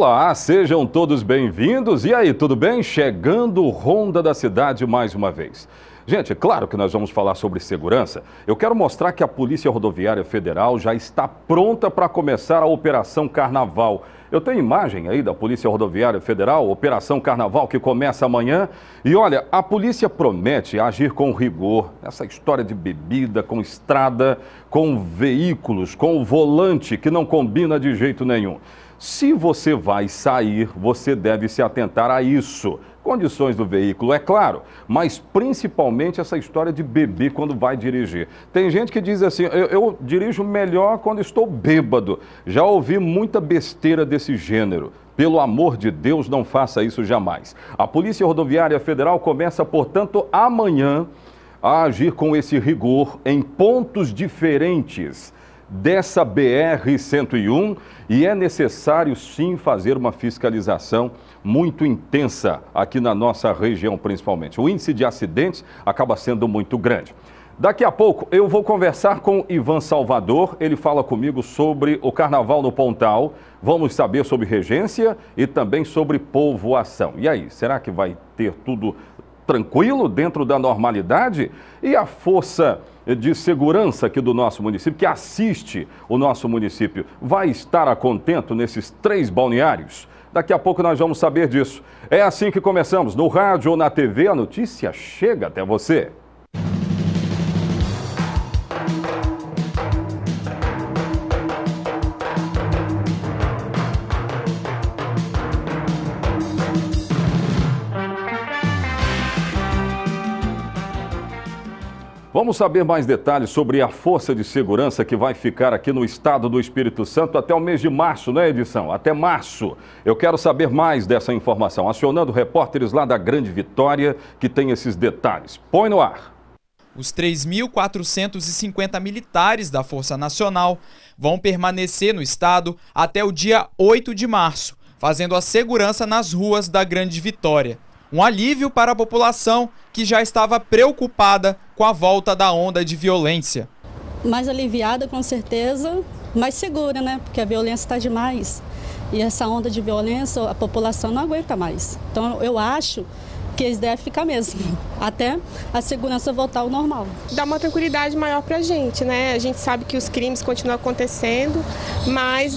Olá, sejam todos bem-vindos. E aí, tudo bem? Chegando Ronda da Cidade mais uma vez. Gente, é claro que nós vamos falar sobre segurança. Eu quero mostrar que a Polícia Rodoviária Federal já está pronta para começar a Operação Carnaval. Eu tenho imagem aí da Polícia Rodoviária Federal, Operação Carnaval, que começa amanhã. E olha, a polícia promete agir com rigor. Essa história de bebida, com estrada, com veículos, com o volante, que não combina de jeito nenhum. Se você vai sair, você deve se atentar a isso. Condições do veículo, é claro, mas principalmente essa história de beber quando vai dirigir. Tem gente que diz assim: eu, eu dirijo melhor quando estou bêbado. Já ouvi muita besteira desse gênero. Pelo amor de Deus, não faça isso jamais. A Polícia Rodoviária Federal começa, portanto, amanhã a agir com esse rigor em pontos diferentes dessa BR-101 e é necessário sim fazer uma fiscalização muito intensa aqui na nossa região, principalmente. O índice de acidentes acaba sendo muito grande. Daqui a pouco eu vou conversar com Ivan Salvador. Ele fala comigo sobre o carnaval no Pontal. Vamos saber sobre regência e também sobre povoação. E aí, será que vai ter tudo tranquilo, dentro da normalidade, e a força de segurança aqui do nosso município, que assiste o nosso município, vai estar a contento nesses três balneários? Daqui a pouco nós vamos saber disso. É assim que começamos. No rádio ou na TV, a notícia chega até você. Vamos saber mais detalhes sobre a força de segurança que vai ficar aqui no estado do Espírito Santo até o mês de março, né, edição? Até março. Eu quero saber mais dessa informação, acionando repórteres lá da Grande Vitória que tem esses detalhes. Põe no ar. Os 3.450 militares da Força Nacional vão permanecer no estado até o dia 8 de março, fazendo a segurança nas ruas da Grande Vitória. Um alívio para a população que já estava preocupada com a volta da onda de violência. Mais aliviada, com certeza, mais segura, né? Porque a violência está demais. E essa onda de violência, a população não aguenta mais. Então, eu acho que eles devem ficar mesmo, até a segurança voltar ao normal. Dá uma tranquilidade maior para a gente, né? A gente sabe que os crimes continuam acontecendo, mas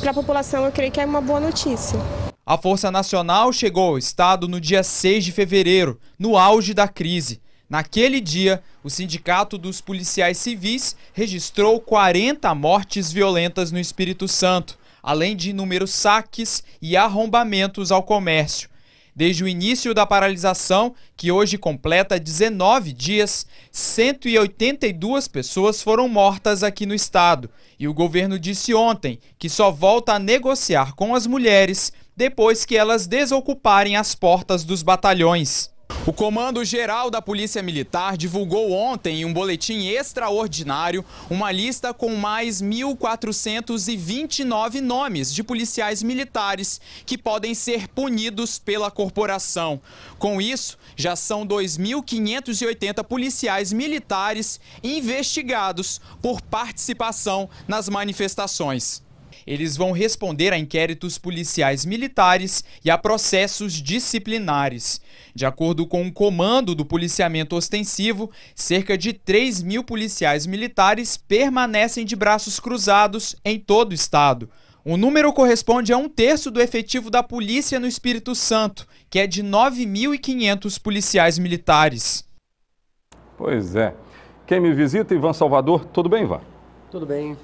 para a população eu creio que é uma boa notícia. A Força Nacional chegou ao Estado no dia 6 de fevereiro, no auge da crise. Naquele dia, o Sindicato dos Policiais Civis registrou 40 mortes violentas no Espírito Santo, além de inúmeros saques e arrombamentos ao comércio. Desde o início da paralisação, que hoje completa 19 dias, 182 pessoas foram mortas aqui no estado. E o governo disse ontem que só volta a negociar com as mulheres depois que elas desocuparem as portas dos batalhões. O Comando Geral da Polícia Militar divulgou ontem em um boletim extraordinário uma lista com mais 1.429 nomes de policiais militares que podem ser punidos pela corporação. Com isso, já são 2.580 policiais militares investigados por participação nas manifestações. Eles vão responder a inquéritos policiais militares e a processos disciplinares. De acordo com o comando do policiamento ostensivo, cerca de 3 mil policiais militares permanecem de braços cruzados em todo o estado. O número corresponde a um terço do efetivo da polícia no Espírito Santo, que é de 9.500 policiais militares. Pois é. Quem me visita, Ivan Salvador, tudo bem, Ivan? Tudo bem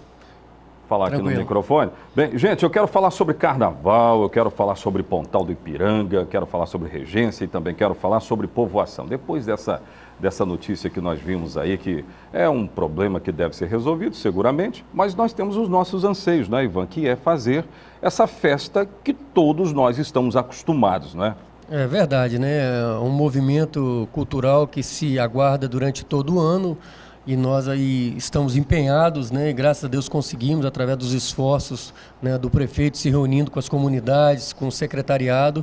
falar Tranquilo. aqui no microfone. Bem, gente, eu quero falar sobre carnaval, eu quero falar sobre Pontal do Ipiranga, quero falar sobre regência e também quero falar sobre povoação. Depois dessa, dessa notícia que nós vimos aí, que é um problema que deve ser resolvido, seguramente, mas nós temos os nossos anseios, né, Ivan? Que é fazer essa festa que todos nós estamos acostumados, né? É verdade, né? É um movimento cultural que se aguarda durante todo o ano e nós aí estamos empenhados, né, e graças a Deus conseguimos, através dos esforços né, do prefeito, se reunindo com as comunidades, com o secretariado,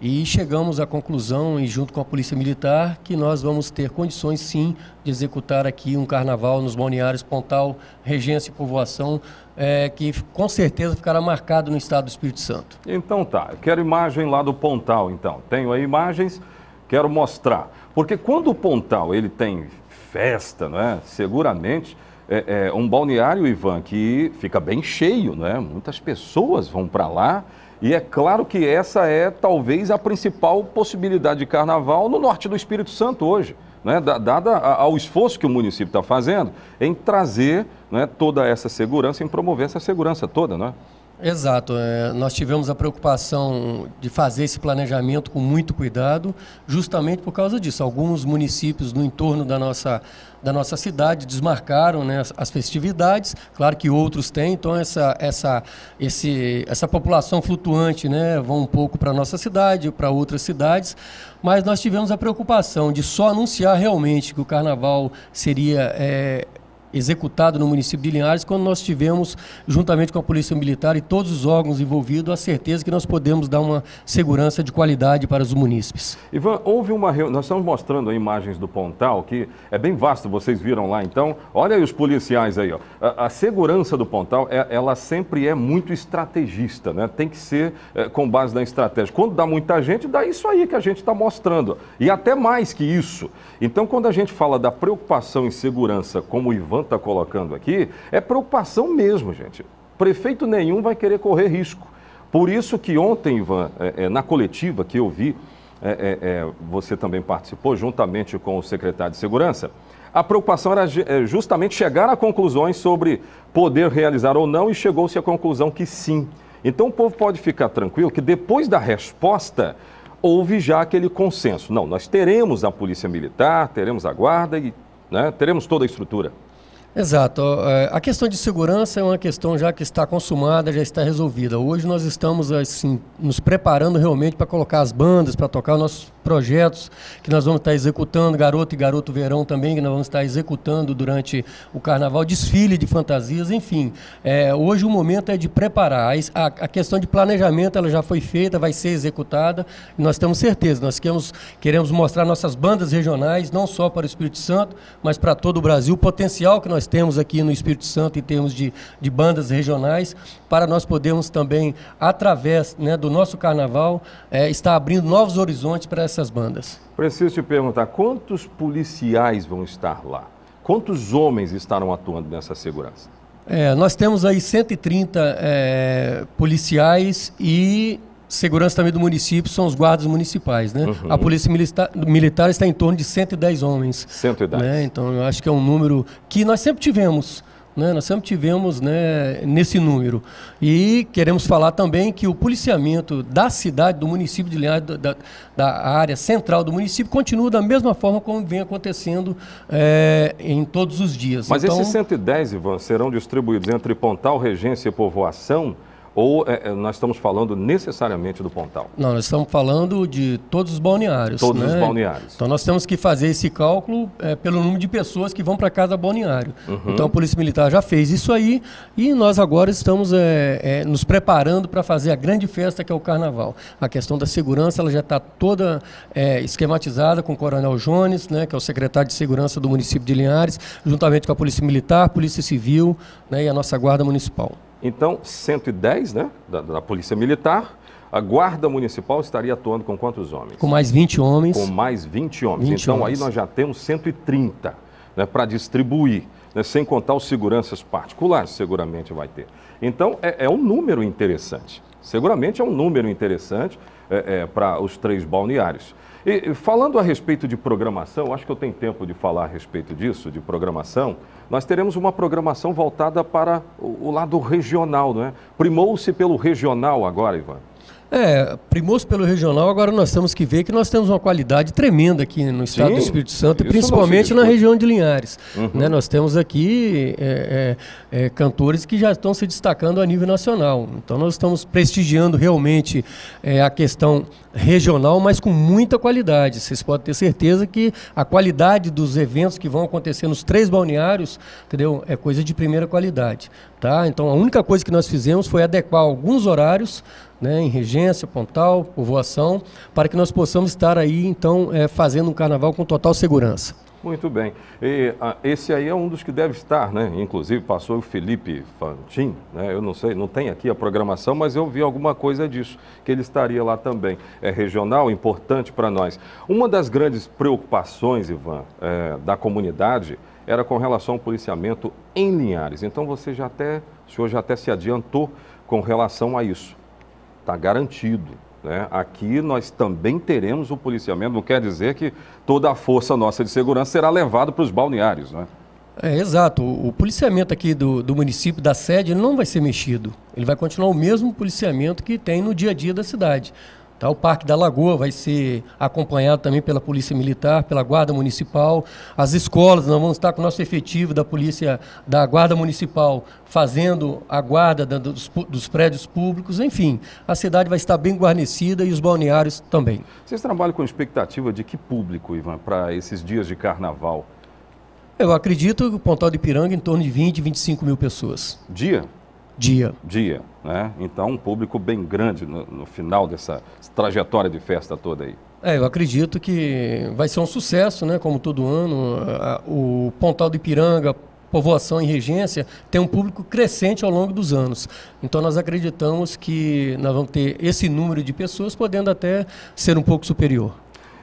e chegamos à conclusão, e junto com a Polícia Militar, que nós vamos ter condições sim de executar aqui um carnaval nos balneários Pontal, Regência e Povoação, é, que com certeza ficará marcado no estado do Espírito Santo. Então tá, eu quero imagem lá do Pontal então. Tenho aí imagens, quero mostrar. Porque quando o Pontal ele tem festa, não é? Seguramente é, é, um balneário, Ivan, que fica bem cheio, não é? Muitas pessoas vão para lá. E é claro que essa é talvez a principal possibilidade de carnaval no norte do Espírito Santo hoje. Né, dada ao esforço que o município está fazendo em trazer né, toda essa segurança, em promover essa segurança toda, não é? Exato. É, nós tivemos a preocupação de fazer esse planejamento com muito cuidado, justamente por causa disso. Alguns municípios no entorno da nossa, da nossa cidade desmarcaram né, as, festividades, claro que outros têm, então essa, essa, esse, essa população flutuante né, vão um pouco para a nossa cidade, para outras cidades, mas nós tivemos a preocupação de só anunciar realmente que o carnaval seria. É, executado no município de Linhares, quando nós tivemos, juntamente com a Polícia Militar e todos os órgãos envolvidos, a certeza que nós podemos dar uma segurança de qualidade para os munícipes. Ivan, houve uma reunião, nós estamos mostrando imagens do Pontal, que é bem vasto, vocês viram lá então, olha aí os policiais aí, ó. A, a segurança do Pontal, é, ela sempre é muito estrategista, né? tem que ser é, com base na estratégia. Quando dá muita gente, dá isso aí que a gente está mostrando, e até mais que isso. Então, quando a gente fala da preocupação em segurança, como o Ivan Fernando está colocando aqui é preocupação mesmo, gente. Prefeito nenhum vai querer correr risco. Por isso que ontem, Ivan, é, é, na coletiva que eu vi, é, é, é você também participou juntamente com o secretário de Segurança, a preocupação era é, justamente chegar a conclusões sobre poder realizar ou não e chegou-se à conclusão que sim. Então o povo pode ficar tranquilo que depois da resposta houve já aquele consenso. Não, nós teremos a polícia militar, teremos a guarda e né, teremos toda a estrutura. Exato. É, a questão de segurança é uma questão já que está consumada, já está resolvida. Hoje nós estamos assim nos preparando realmente para colocar as bandas, para tocar nossos projetos que nós vamos estar executando, Garoto e Garoto Verão também, que nós vamos estar executando durante o carnaval, desfile de fantasias, enfim. É, hoje o momento é de preparar. A, a, questão de planejamento ela já foi feita, vai ser executada, e nós temos certeza. Nós queremos, queremos mostrar nossas bandas regionais, não só para o Espírito Santo, mas para todo o Brasil, o potencial que nós nós temos aqui no Espírito Santo em termos de, de bandas regionais, para nós podermos também, através né, do nosso carnaval, é, estar abrindo novos horizontes para essas bandas. Preciso te perguntar, quantos policiais vão estar lá? Quantos homens estarão atuando nessa segurança? É, nós temos aí 130 é, policiais e segurança também do município são os guardas municipais, né? Uhum. A polícia milita militar está em torno de 110 homens. 110. Né? Então eu acho que é um número que nós sempre tivemos. Né? Nós sempre tivemos né, nesse número. E queremos falar também que o policiamento da cidade, do município de Linhares, da, da área central do município, continua da mesma forma como vem acontecendo é, em todos os dias. Mas então... esses 110, Ivan, serão distribuídos entre Pontal, Regência e Povoação? Ou é, é, nós estamos falando necessariamente do Pontal? Não, nós estamos falando de todos os balneários. Todos né? os balneários. Então nós temos que fazer esse cálculo é, pelo número de pessoas que vão para cada balneário. Uhum. Então a Polícia Militar já fez isso aí e nós agora estamos é, é nos preparando para fazer a grande festa que é o Carnaval. A questão da segurança ela já está toda é, esquematizada com o Coronel Jones, né, que é o secretário de Segurança do município de Linhares, juntamente com a Polícia Militar, Polícia Civil né, e a nossa Guarda Municipal. Então, 110, né, da, da Polícia Militar, a Guarda Municipal estaria atuando com quantos homens? Com mais 20 homens. Com mais 20 homens. 20 então homens. aí nós já temos 130 né, para distribuir, né, sem contar os seguranças particulares, seguramente vai ter. Então é, é um número interessante. Seguramente é um número interessante é, é, para os três balneários. E falando a respeito de programação, acho que eu tenho tempo de falar a respeito disso, de programação. Nós teremos uma programação voltada para o lado regional, não é? Primou-se pelo regional agora, Ivan. É, primos pelo regional, agora nós temos que ver que nós temos uma qualidade tremenda aqui no estado Sim, do Espírito Santo, e principalmente na região de Linhares. Uhum. Né, nós temos aqui é, é, é, cantores que já estão se destacando a nível nacional. Então nós estamos prestigiando realmente é, a questão regional, mas com muita qualidade. Vocês podem ter certeza que a qualidade dos eventos que vão acontecer nos três balneários, entendeu? É coisa de primeira qualidade, tá? Então a única coisa que nós fizemos foi adequar alguns horários né, em Regência, Pontal, Povoação, para que nós possamos estar aí, então, é, fazendo um carnaval com total segurança. Muito bem. E, a, ah, esse aí é um dos que deve estar, né? Inclusive passou o Felipe Fantin, né? Eu não sei, não tem aqui a programação, mas eu vi alguma coisa disso, que ele estaria lá também. É regional, importante para nós. Uma das grandes preocupações, Ivan, é, da comunidade era com relação ao policiamento em Linhares. Então você já até, o senhor já até se adiantou com relação a isso está garantido. Né? Aqui nós também teremos o policiamento, não quer dizer que toda a força nossa de segurança será levada para os balneários. Né? É, exato. O, o policiamento aqui do, do município, da sede, não vai ser mexido. Ele vai continuar o mesmo policiamento que tem no dia a dia da cidade. Tá? O Parque da Lagoa vai ser acompanhado também pela Polícia Militar, pela Guarda Municipal. As escolas, nós vamos estar com o nosso efetivo da Polícia, da Guarda Municipal, fazendo a guarda da, dos, dos, prédios públicos. Enfim, a cidade vai estar bem guarnecida e os balneários também. Vocês trabalham com expectativa de que público, Ivan, para esses dias de carnaval? Eu acredito que o Pontal de Piranga é em torno de 20, 25 mil pessoas. Dia? dia. Dia, né? Então, um público bem grande no, no final dessa trajetória de festa toda aí. É, eu acredito que vai ser um sucesso, né? Como todo ano, a, o Pontal do Ipiranga, povoação em regência, tem um público crescente ao longo dos anos. Então nós acreditamos que nós vamos ter esse número de pessoas, podendo até ser um pouco superior.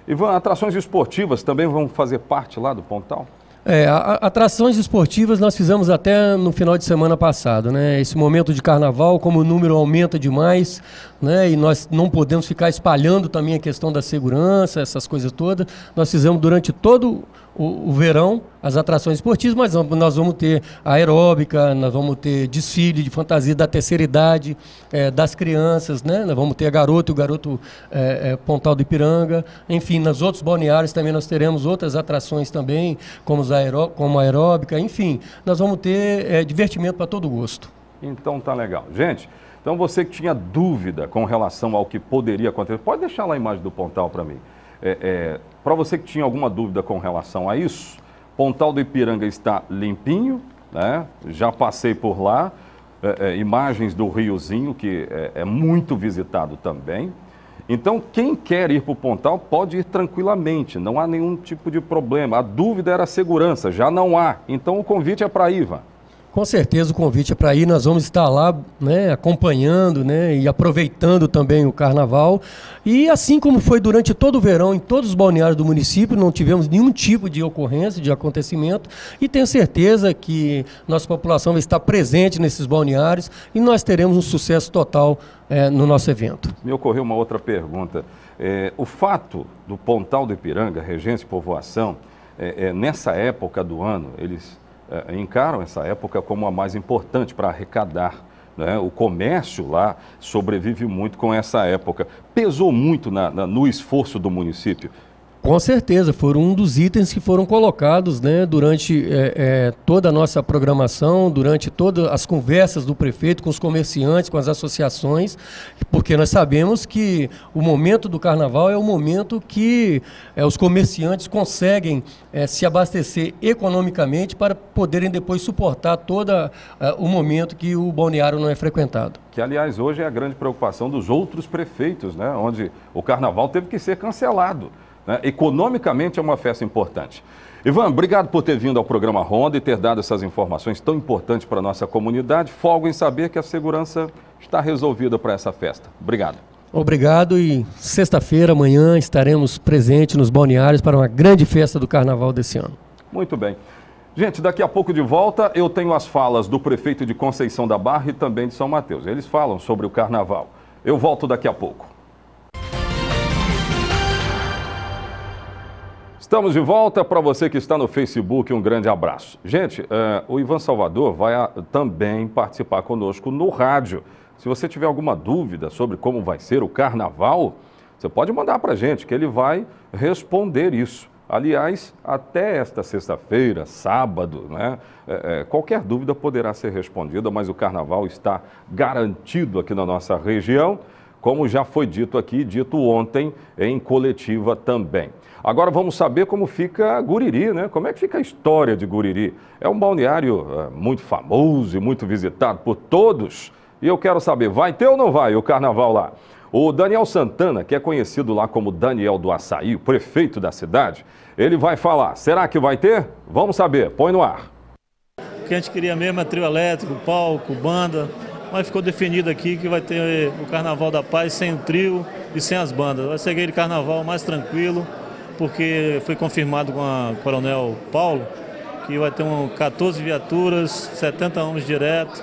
Ivan, atrações esportivas também vão fazer parte lá do Pontal? É, atrações esportivas nós fizemos até no final de semana passado, né? Esse momento de carnaval, como o número aumenta demais, né? E nós não podemos ficar espalhando também a questão da segurança, essas coisas todas. Nós fizemos durante todo o, o, verão, as atrações esportivas, mas nós vamos ter aeróbica, nós vamos ter desfile de fantasia da terceira idade, é, das crianças, né? Nós vamos ter a garota, e o garoto é, é, Pontal do Ipiranga, enfim, nos outros balneários também nós teremos outras atrações também, como, os aeró como a aeróbica, enfim, nós vamos ter é, divertimento para todo gosto. Então tá legal. Gente, então você que tinha dúvida com relação ao que poderia acontecer, pode deixar lá a imagem do Pontal para mim. É, é, para você que tinha alguma dúvida com relação a isso, Pontal do Ipiranga está limpinho, né? já passei por lá, é, é, imagens do riozinho, que é, é, muito visitado também. Então, quem quer ir para o Pontal pode ir tranquilamente, não há nenhum tipo de problema. A dúvida era a segurança, já não há. Então, o convite é para Iva. Com certeza o convite é para ir, nós vamos estar lá, né, acompanhando, né, e aproveitando também o carnaval. E assim como foi durante todo o verão em todos os balneários do município, não tivemos nenhum tipo de ocorrência, de acontecimento, e tenho certeza que nossa população vai estar presente nesses balneários e nós teremos um sucesso total é, no nosso evento. Me ocorreu uma outra pergunta. É, o fato do Pontal do Ipiranga, Regência e Povoação, é, é, nessa época do ano, eles eh, encaram essa época como a mais importante para arrecadar. Né? O comércio lá sobrevive muito com essa época. Pesou muito na, na, no esforço do município com certeza, foram um dos itens que foram colocados né, durante é, é, toda a nossa programação, durante todas as conversas do prefeito com os comerciantes, com as associações, porque nós sabemos que o momento do carnaval é o momento que é, os comerciantes conseguem é, se abastecer economicamente para poderem depois suportar todo é, o momento que o balneário não é frequentado. Que, aliás, hoje é a grande preocupação dos outros prefeitos, né, onde o carnaval teve que ser cancelado. Né? Economicamente é uma festa importante. Ivan, obrigado por ter vindo ao programa Ronda e ter dado essas informações tão importantes para a nossa comunidade. Folgo em saber que a segurança está resolvida para essa festa. Obrigado. Obrigado e sexta-feira, amanhã, estaremos presentes nos balneários para uma grande festa do carnaval desse ano. Muito bem. Gente, daqui a pouco de volta eu tenho as falas do prefeito de Conceição da Barra e também de São Mateus. Eles falam sobre o carnaval. Eu volto daqui a pouco. Estamos de volta. Para você que está no Facebook, um grande abraço. Gente, uh, o Ivan Salvador vai a, também participar conosco no rádio. Se você tiver alguma dúvida sobre como vai ser o carnaval, você pode mandar para a gente, que ele vai responder isso. Aliás, até esta sexta-feira, sábado, né? É, é, qualquer dúvida poderá ser respondida, mas o carnaval está garantido aqui na nossa região como já foi dito aqui, dito ontem em coletiva também. Agora vamos saber como fica Guriri, né? Como é que fica a história de Guriri? É um balneário eh, muito famoso e muito visitado por todos. E eu quero saber, vai ter ou não vai o carnaval lá? O Daniel Santana, que é conhecido lá como Daniel do Açaí, prefeito da cidade, ele vai falar. Será que vai ter? Vamos saber, põe no ar. O que a gente queria mesmo é trio elétrico, palco, banda, mas ficou definido aqui que vai ter eh, o Carnaval da Paz sem o trio e sem as bandas. Vai ser aquele carnaval mais tranquilo, porque foi confirmado com a Coronel Paulo que vai ter um 14 viaturas, 70 homens direto.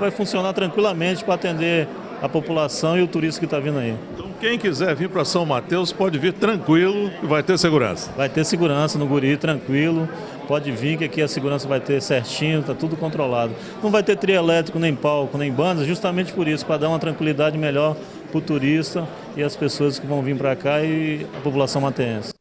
Vai funcionar tranquilamente para atender a população e o turista que está vindo aí. Então, quem quiser vir para São Mateus pode vir tranquilo e vai ter segurança. Vai ter segurança no Guri, tranquilo. Pode vir que aqui a segurança vai ter certinho, está tudo controlado. Não vai ter trio elétrico, nem palco, nem bandas, justamente por isso, para dar uma tranquilidade melhor para o turista e as pessoas que vão vir para cá e a população matense.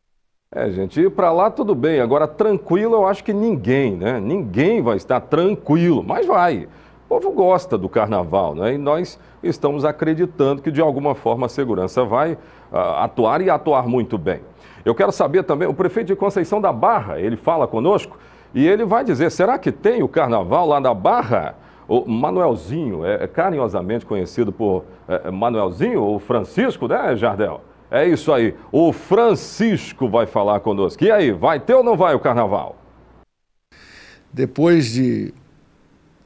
É, gente, ir para lá tudo bem. Agora, tranquilo, eu acho que ninguém, né? Ninguém vai estar tranquilo, mas vai. O povo gosta do carnaval, né? E nós estamos acreditando que, de alguma forma, a segurança vai uh, atuar e atuar muito bem. Eu quero saber também, o prefeito de Conceição da Barra, ele fala conosco e ele vai dizer: será que tem o carnaval lá na Barra? O Manuelzinho, é, é carinhosamente conhecido por é, é, Manuelzinho ou Francisco, né, Jardel? É isso aí. O Francisco vai falar conosco. E aí, vai ter ou não vai o carnaval? Depois de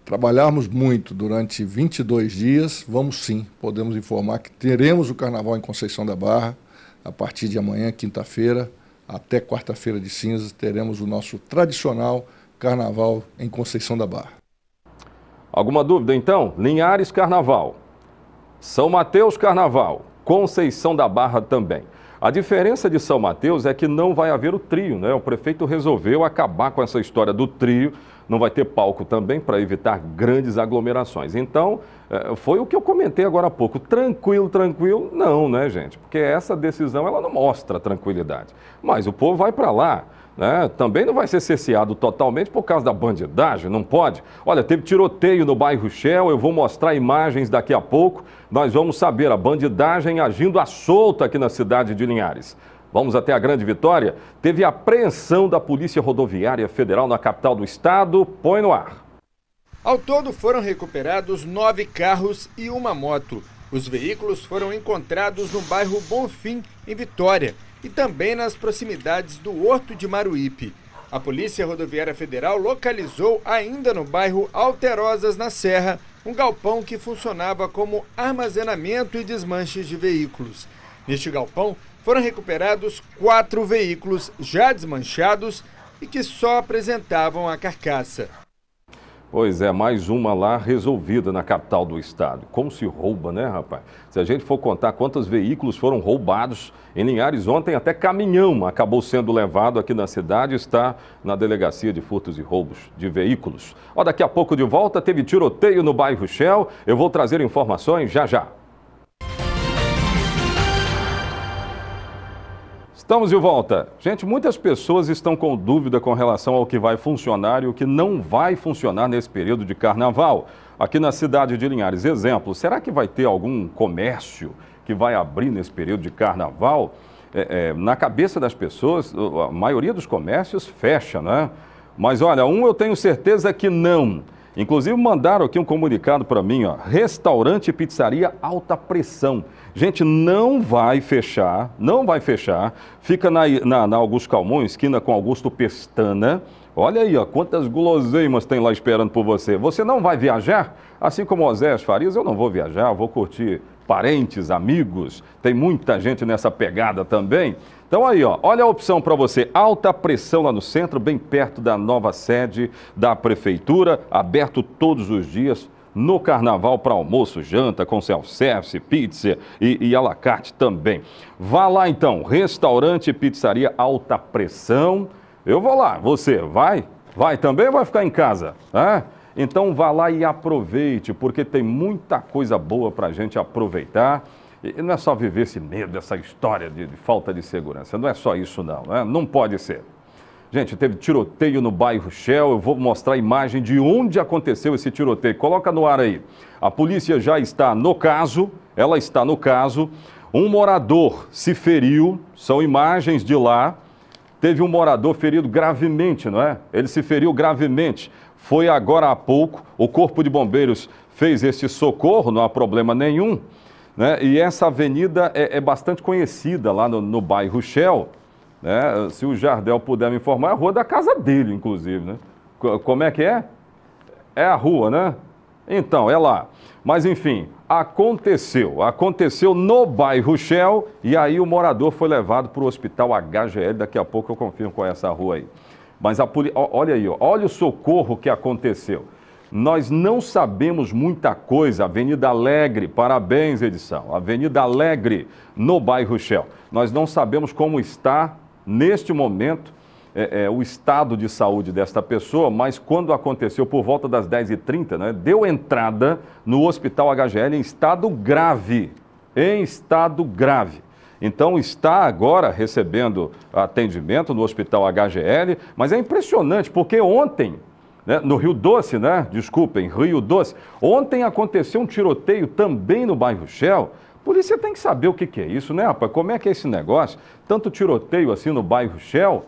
trabalharmos muito durante 22 dias, vamos sim, podemos informar que teremos o carnaval em Conceição da Barra. A partir de amanhã, quinta-feira, até quarta-feira de cinzas, teremos o nosso tradicional carnaval em Conceição da Barra. Alguma dúvida então? Linhares Carnaval, São Mateus Carnaval, Conceição da Barra também. A diferença de São Mateus é que não vai haver o trio, né? O prefeito resolveu acabar com essa história do trio, não vai ter palco também para evitar grandes aglomerações. Então, eh, foi o que eu comentei agora há pouco. Tranquilo, tranquilo, não, né, gente? Porque essa decisão ela não mostra tranquilidade. Mas o povo vai para lá né, também não vai ser cerceado totalmente por causa da bandidagem, não pode. Olha, teve tiroteio no bairro Shell, eu vou mostrar imagens daqui a pouco. Nós vamos saber a bandidagem agindo à solta aqui na cidade de Linhares. Vamos até a Grande Vitória. Teve apreensão da Polícia Rodoviária Federal na capital do estado. Põe no ar. Ao todo foram recuperados nove carros e uma moto. Os veículos foram encontrados no bairro Bonfim, em Vitória, e também nas proximidades do Horto de Maruípe. A Polícia Rodoviária Federal localizou, ainda no bairro Alterosas, na Serra, um galpão que funcionava como armazenamento e desmanches de veículos. Neste galpão foram recuperados quatro veículos já desmanchados e que só apresentavam a carcaça. Pois é, mais uma lá resolvida na capital do estado. Como se rouba, né, rapaz? Se a gente for contar quantos veículos foram roubados em Linhares ontem, até caminhão acabou sendo levado aqui na cidade, está na delegacia de furtos e roubos de veículos. Ó, daqui a pouco de volta teve tiroteio no bairro Shell. Eu vou trazer informações já já. Estamos de volta. Gente, muitas pessoas estão com dúvida com relação ao que vai funcionar e o que não vai funcionar nesse período de carnaval. Aqui na cidade de Linhares, exemplo, será que vai ter algum comércio que vai abrir nesse período de carnaval? É, é, na cabeça das pessoas, a maioria dos comércios fecha, né? Mas olha, um eu tenho certeza que não. Inclusive mandaram aqui um comunicado para mim, ó, restaurante e pizzaria alta pressão. Gente, não vai fechar, não vai fechar. Fica na, na, na Augusto Calmon, esquina com Augusto Pestana. Olha aí, ó, quantas guloseimas tem lá esperando por você. Você não vai viajar? Assim como o Osés Farias, eu não vou viajar, vou curtir parentes, amigos, tem muita gente nessa pegada também. Então aí, ó, olha a opção para você, alta pressão lá no centro, bem perto da nova sede da prefeitura, aberto todos os dias no carnaval para almoço, janta, com self-service, pizza e, e alacarte também. Vá lá então, restaurante e pizzaria alta pressão. Eu vou lá, você vai? Vai também ou vai ficar em casa? Ah? Então vá lá e aproveite, porque tem muita coisa boa para a gente aproveitar. E não é só viver esse medo, essa história de, de falta de segurança. Não é só isso, não. Né? Não pode ser. Gente, teve tiroteio no bairro Shell. Eu vou mostrar a imagem de onde aconteceu esse tiroteio. Coloca no ar aí. A polícia já está no caso. Ela está no caso. Um morador se feriu. São imagens de lá. Teve um morador ferido gravemente, não é? Ele se feriu gravemente. Foi agora há pouco, o Corpo de Bombeiros fez este socorro, não há problema nenhum. Né? E essa avenida é, é bastante conhecida lá no, no bairro Shell. Né? Se o Jardel puder me informar, é a rua da casa dele, inclusive. Né? Como é que é? É a rua, né? Então, é lá. Mas enfim, aconteceu. Aconteceu no bairro Shell e aí o morador foi levado para o hospital HGL. Daqui a pouco eu confirmo qual é essa rua aí. Mas a poli... olha aí, olha o socorro que aconteceu. Nós não sabemos muita coisa. Avenida Alegre, parabéns, edição. Avenida Alegre, no bairro Shell. Nós não sabemos como está, neste momento, é, é, o estado de saúde desta pessoa, mas quando aconteceu, por volta das 10h30, né, deu entrada no hospital HGL em estado grave. Em estado grave. Então está agora recebendo atendimento no Hospital HGL, mas é impressionante porque ontem, né, no Rio Doce, né? Desculpem, Rio Doce. Ontem aconteceu um tiroteio também no bairro Shell. Polícia tem que saber o que, que é isso, né, rapaz? Como é que é esse negócio? Tanto tiroteio assim no bairro Shell.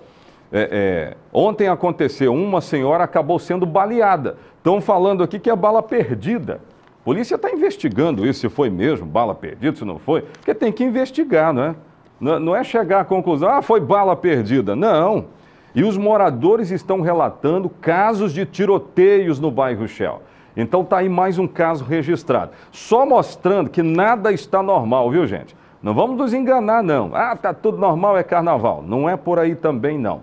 É, é, ontem aconteceu, uma senhora acabou sendo baleada. Estão falando aqui que é bala perdida polícia está investigando isso, se foi mesmo bala perdida, se não foi, porque tem que investigar, não é? Não, é, não é chegar à conclusão, ah, foi bala perdida. Não. E os moradores estão relatando casos de tiroteios no bairro Shell. Então está aí mais um caso registrado. Só mostrando que nada está normal, viu gente? Não vamos nos enganar, não. Ah, tá tudo normal, é carnaval. Não é por aí também, não.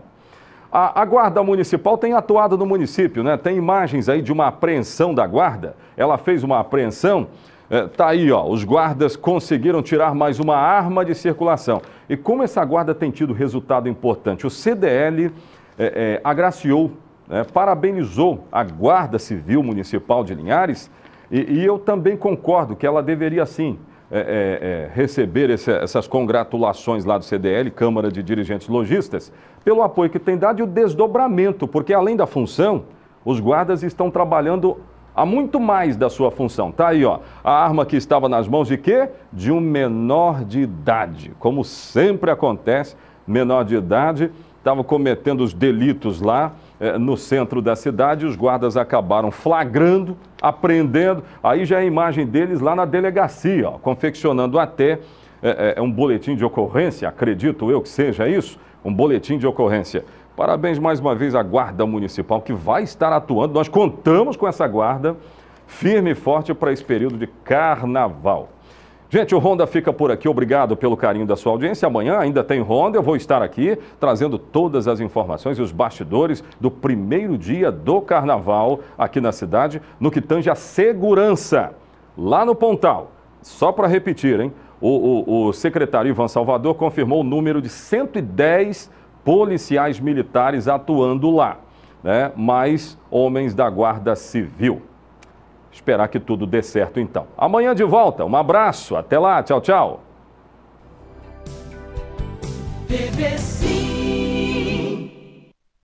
A, a, Guarda Municipal tem atuado no município, né? Tem imagens aí de uma apreensão da Guarda. Ela fez uma apreensão. É, tá aí, ó. Os guardas conseguiram tirar mais uma arma de circulação. E como essa guarda tem tido resultado importante? O CDL é, é, agraciou, né? parabenizou a Guarda Civil Municipal de Linhares. E, e eu também concordo que ela deveria, sim, é, é, é, receber esse, essas congratulações lá do CDL, Câmara de Dirigentes Logistas, pelo apoio que tem dado e o desdobramento, porque além da função, os guardas estão trabalhando a muito mais da sua função. Tá aí, ó. A arma que estava nas mãos de quê? De um menor de idade. Como sempre acontece, menor de idade estavam cometendo os delitos lá eh, no centro da cidade. Os guardas acabaram flagrando, apreendendo. Aí já é a imagem deles lá na delegacia, ó, confeccionando até eh, eh, é um boletim de ocorrência, acredito eu que seja isso, um boletim de ocorrência. Parabéns mais uma vez à Guarda Municipal, que vai estar atuando. Nós contamos com essa guarda firme e forte para esse período de carnaval. Gente, o Ronda fica por aqui. Obrigado pelo carinho da sua audiência. Amanhã ainda tem Ronda. Eu vou estar aqui trazendo todas as informações e os bastidores do primeiro dia do carnaval aqui na cidade, no que tange a segurança. Lá no Pontal, só para repetir, hein? O, o, o secretário Ivan Salvador confirmou o número de 110 policiais militares atuando lá, né? mais homens da Guarda Civil. Esperar que tudo dê certo então. Amanhã de volta, um abraço, até lá, tchau, tchau.